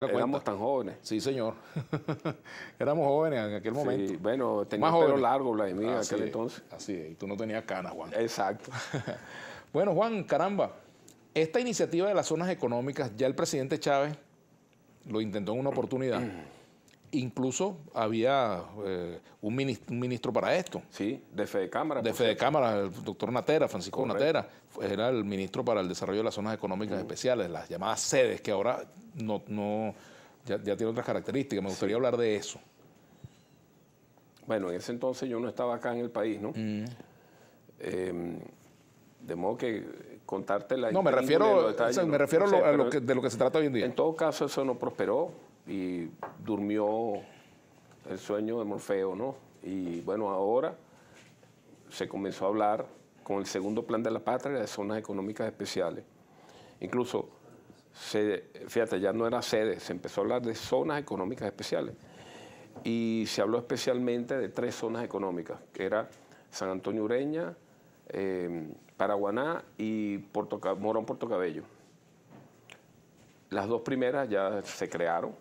Éramos tan jóvenes. Sí, señor. Éramos jóvenes en aquel momento. bueno, tenía Más pelo largo, Vladimir, en ah, aquel entonces. Así es, y tú no tenías canas, Juan. Exacto. bueno, Juan, caramba, esta iniciativa de las zonas económicas, ya el presidente Chávez lo intentó en una oportunidad. Incluso había eh, un, ministro, para esto. Sí, de fe de Cámara. De de Cámara, el doctor Natera, Francisco Natera, era el ministro para el desarrollo de las zonas económicas uh. especiales, las llamadas sedes, que ahora no, ya, tiene otras características. Me gustaría hablar de eso. Bueno, en ese entonces yo no estaba acá en el país, ¿no? Mm. Em, de modo que contarte la... No, me refiero, me refiero a de lo que se trata hoy en día. En todo caso, eso no prosperó y durmió el sueño de Morfeo, ¿no? Y bueno, ahora se comenzó a hablar con el segundo plan de la patria de zonas económicas especiales. Incluso, se, fíjate, ya no era sede, se empezó a hablar de zonas económicas especiales. Y se habló especialmente de tres zonas económicas, que era San Antonio Ureña, eh, Paraguaná y Morón Morón Cabello. Las dos primeras ya se crearon,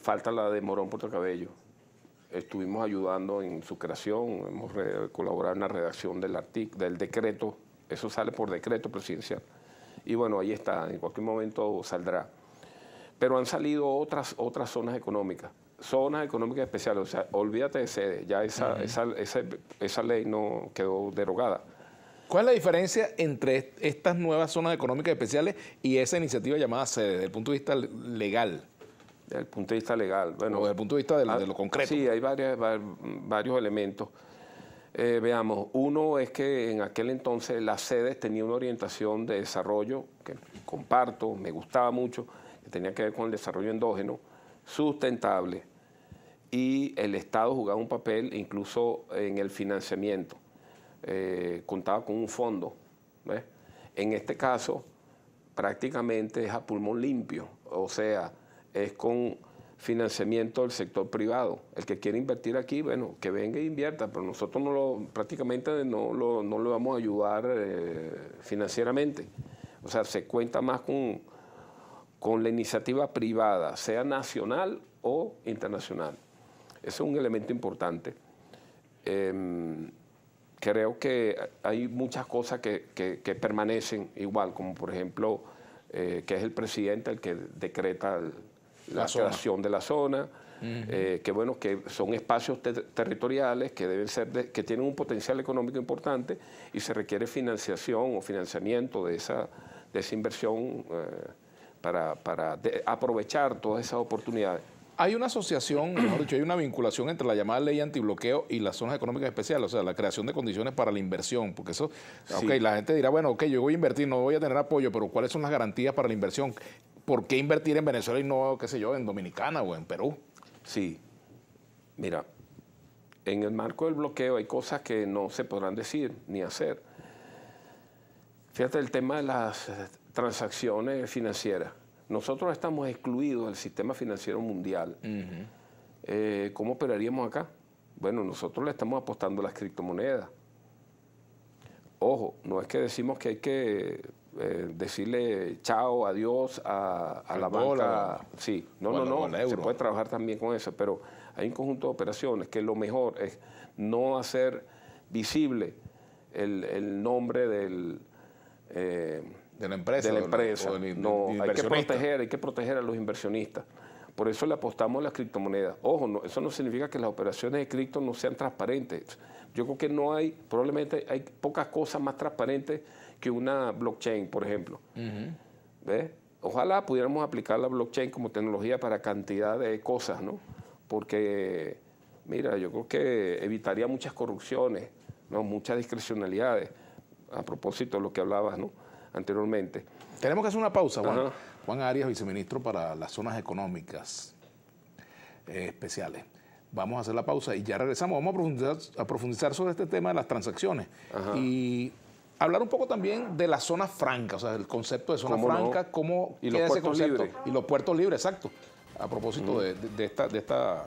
falta la de Morón Cabello, Estuvimos ayudando en su creación, hemos colaborado en la redacción del, del decreto, eso sale por decreto presidencial. Y bueno, ahí está, en cualquier momento saldrá. Pero han salido otras, otras zonas económicas, zonas económicas especiales, o sea, olvídate de sede, ya esa, esa, esa ley no quedó derogada. ¿Cuál es la diferencia entre estas nuevas zonas económicas especiales y esa iniciativa llamada sede desde el punto de vista legal? desde el punto de vista legal. Bueno, o desde el punto de vista de lo, ah, concreto. Sí, hay varias, varios elementos. Eh, veamos, uno es que en aquel entonces las sedes tenían una orientación de desarrollo que comparto, me gustaba mucho, que tenía que ver con el desarrollo endógeno, sustentable, y el Estado jugaba un papel incluso en el financiamiento, eh, contaba con un fondo. En este caso, prácticamente es a pulmón limpio, o sea, es con financiamiento del sector privado. El que quiere invertir aquí, bueno, que venga e invierta, pero nosotros no lo, prácticamente no lo, vamos a ayudar eh, financieramente. O sea, se cuenta más con, con la iniciativa privada, sea nacional o internacional. Ese es un elemento importante. Em, creo que hay muchas cosas que, permanecen igual, como por ejemplo eh, que es el presidente el que decreta el, la, creación de la zona, eh, que bueno, que son espacios territoriales que deben ser, que tienen un potencial económico importante y se requiere financiación o financiamiento de esa, esa inversión eh, para, aprovechar todas esas oportunidades. Hay una asociación, mejor dicho, hay una vinculación entre la llamada ley antibloqueo y las zonas económicas especiales, o sea, la creación de condiciones para la inversión, porque eso, ok, la gente dirá, bueno, ok, yo voy a invertir, no voy a tener apoyo, pero ¿cuáles son las garantías para la inversión? ¿por qué invertir en Venezuela y no, qué sé yo, en Dominicana o en Perú? Sí, mira, en el marco del bloqueo hay cosas que no se podrán decir ni hacer. Fíjate el tema de las eh, transacciones financieras. Nosotros estamos excluidos del sistema financiero mundial. Eh, ¿Cómo operaríamos acá? Bueno, nosotros le estamos apostando a las criptomonedas. Ojo, no es que decimos que hay que eh, decirle chao, adiós a, a la banca. Sí, no, no, no, se puede trabajar también con eso, pero hay un conjunto de operaciones que lo mejor es no hacer visible el, nombre del... Eh, de la empresa. De la empresa. no, hay que proteger, hay que proteger a los inversionistas. Por eso le apostamos a las criptomonedas. Ojo, no, eso no significa que las operaciones de cripto no sean transparentes. Yo creo que no hay, probablemente hay pocas cosas más transparentes que una blockchain, por ejemplo. Ojalá pudiéramos aplicar la blockchain como tecnología para cantidad de cosas, ¿no? Porque, mira, yo creo que evitaría muchas corrupciones, ¿no? muchas discrecionalidades. A propósito de lo que hablabas, ¿no? Anteriormente. Tenemos que hacer una pausa, Juan. Arias, viceministro para las zonas económicas eh, especiales. Vamos a hacer la pausa y ya regresamos. Vamos a profundizar, sobre este tema de las transacciones y Hablar un poco también de la zona franca, o sea, el concepto de zona franca, cómo y queda los ese concepto. Y los puertos libres, exacto. A propósito de esta